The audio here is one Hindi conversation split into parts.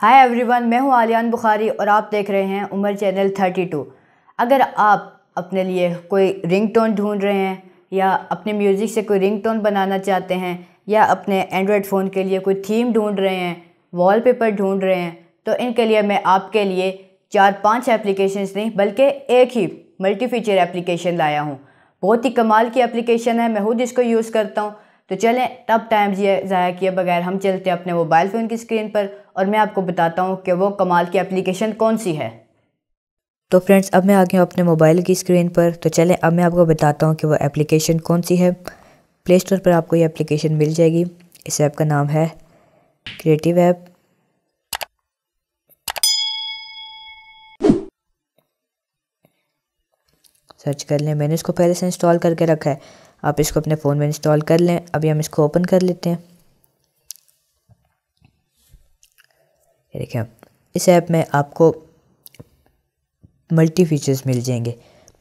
हाय एवरीवन मैं हूं आलियान बुखारी और आप देख रहे हैं उमर चैनल 32 अगर आप अपने लिए कोई रिंग टोन ढूँढ रहे हैं या अपने म्यूज़िक से कोई रिंग टोन बनाना चाहते हैं या अपने एंड्रॉयड फ़ोन के लिए कोई थीम ढूँढ रहे हैं वॉलपेपर ढूँढ रहे हैं तो इनके लिए मैं आपके लिए चार पाँच एप्लीकेशन नहीं बल्कि एक ही मल्टी फीचर एप्लीकेशन लाया हूँ बहुत ही कमाल की एप्लीकेशन है मैं खुद इसको यूज़ करता हूँ तो चलें तब टाइम ज़ाया किए बगैर हम चलते हैं अपने मोबाइल फ़ोन की स्क्रीन पर और मैं आपको बताता हूँ कि वो कमाल की एप्लीकेशन कौन सी है तो फ्रेंड्स अब मैं आ गया हूँ अपने मोबाइल की स्क्रीन पर तो चलें अब मैं आपको बताता हूँ कि वो एप्लीकेशन कौन सी है प्ले स्टोर पर आपको ये एप्लीकेशन मिल जाएगी इस ऐप का नाम है क्रिएटिव ऐप सर्च कर लें मैंने इसको पहले से इंस्टॉल करके रखा है आप इसको अपने फ़ोन में इंस्टॉल कर लें अभी हम इसको ओपन कर लेते हैं ये देखें आप इस ऐप में आपको मल्टी फीचर्स मिल जाएंगे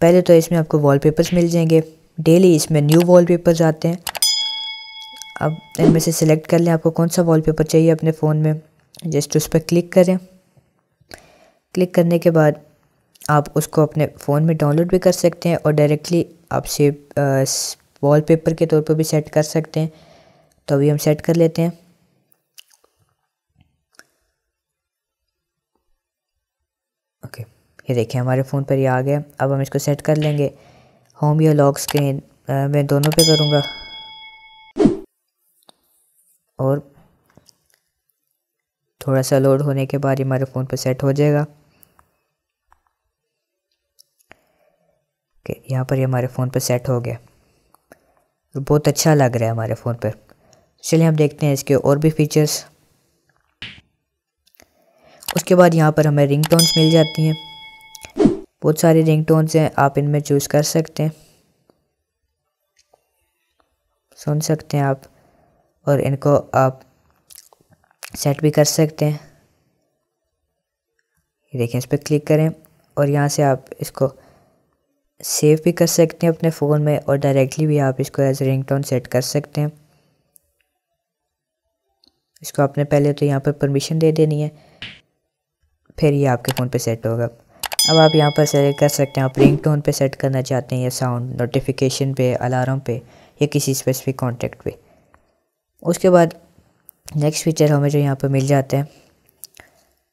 पहले तो इसमें आपको वॉलपेपर्स मिल जाएंगे डेली इसमें न्यू वॉलपेपर्स आते हैं अब इनमें से सिलेक्ट कर लें आपको कौन सा वॉलपेपर चाहिए अपने फ़ोन में जस्ट उस पर क्लिक करें क्लिक करने के बाद आप उसको अपने फ़ोन में डाउनलोड भी कर सकते हैं और डायरेक्टली आप सेव वॉलपेपर के तौर पर भी सेट कर सकते हैं तो अभी हम सेट कर लेते हैं ओके ये देखिए हमारे फ़ोन पर ये आ गया अब हम इसको सेट कर लेंगे होम या लॉक स्क्रीन मैं दोनों पे करूँगा और थोड़ा सा लोड होने के बाद हमारे फ़ोन पर सेट हो जाएगा ओके यहाँ पर ये हमारे फ़ोन पर सेट हो गया तो बहुत अच्छा लग रहा है हमारे फ़ोन पर चलिए हम देखते हैं इसके और भी फीचर्स उसके बाद यहाँ पर हमें रिंग टोन्स मिल जाती हैं बहुत सारी रिंग टोन्स हैं आप इनमें चूज़ कर सकते हैं सुन सकते हैं आप और इनको आप सेट भी कर सकते हैं ये देखें इस पर क्लिक करें और यहाँ से आप इसको सेव भी कर सकते हैं अपने फ़ोन में और डायरेक्टली भी आप इसको एज रिंगटोन सेट कर सकते हैं इसको आपने पहले तो यहाँ पर परमिशन दे देनी है फिर ये आपके फ़ोन पे सेट होगा अब आप यहाँ पर सेलेक्ट कर सकते हैं आप रिंग टोन पर सेट करना चाहते हैं या साउंड नोटिफिकेशन पे अलार्म पे या किसी स्पेसिफिक कॉन्टेक्ट पे उसके बाद नेक्स्ट फीचर हमें जो यहाँ पर मिल जाते हैं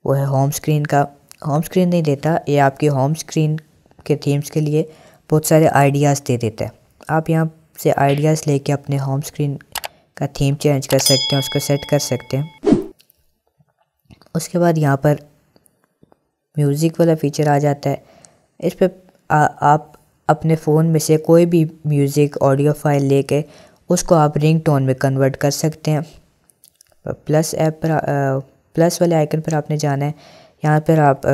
वो है होम स्क्रीन का होम स्क्रीन नहीं देता ये आपकी होम स्क्रीन आपके थीम्स के लिए बहुत सारे आइडियाज़ दे देता है आप यहाँ से आइडियाज़ लेके अपने होम स्क्रीन का थीम चेंज कर सकते हैं उसको सेट कर सकते हैं उसके बाद यहाँ पर म्यूज़िक वाला फीचर आ जाता है इस पर आप अपने फ़ोन में से कोई भी म्यूज़िक ऑडियो फाइल लेके उसको आप रिंग टोन में कन्वर्ट कर सकते हैं प्लस ऐप पर प्लस वाले आइकन पर आपने जाना है यहाँ पर आप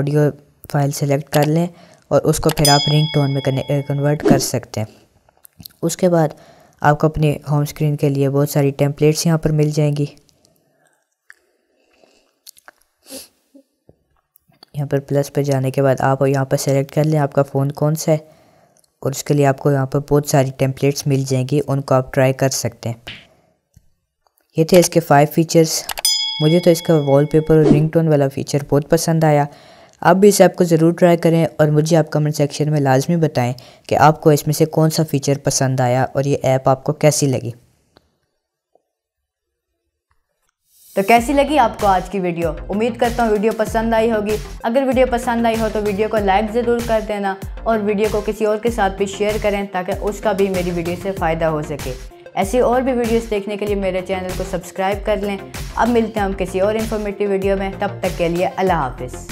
ऑडियो फाइल सेलेक्ट कर लें और उसको फिर आप रिंग टोन में कन्वर्ट कर सकते हैं उसके बाद आपको अपने होम स्क्रीन के लिए बहुत सारी टेम्पलेट्स यहाँ पर मिल जाएंगी यहाँ पर प्लस पर जाने के बाद आप यहाँ पर सेलेक्ट कर लें आपका फ़ोन कौन सा है और उसके लिए आपको यहाँ पर बहुत सारी टेम्पलेट्स मिल जाएंगी उनको आप ट्राई कर सकते हैं ये थे इसके फाइव फीचर्स मुझे तो इसका वॉलपेपर और रिंगटोन वाला फ़ीचर बहुत पसंद आया आप भी इस ऐप को ज़रूर ट्राई करें और मुझे आप कमेंट सेक्शन में लाजमी बताएं कि आपको इसमें से कौन सा फ़ीचर पसंद आया और ये ऐप आपको कैसी लगी तो कैसी लगी आपको आज की वीडियो उम्मीद करता हूँ वीडियो पसंद आई होगी अगर वीडियो पसंद आई हो तो वीडियो को लाइक ज़रूर कर देना और वीडियो को किसी और के साथ भी शेयर करें ताकि उसका भी मेरी वीडियो से फ़ायदा हो सके ऐसी और भी वीडियोस देखने के लिए मेरे चैनल को सब्सक्राइब कर लें अब मिलते हैं हम किसी और इन्फॉर्मेटिव वीडियो में तब तक के लिए अल्लाह हाफिज़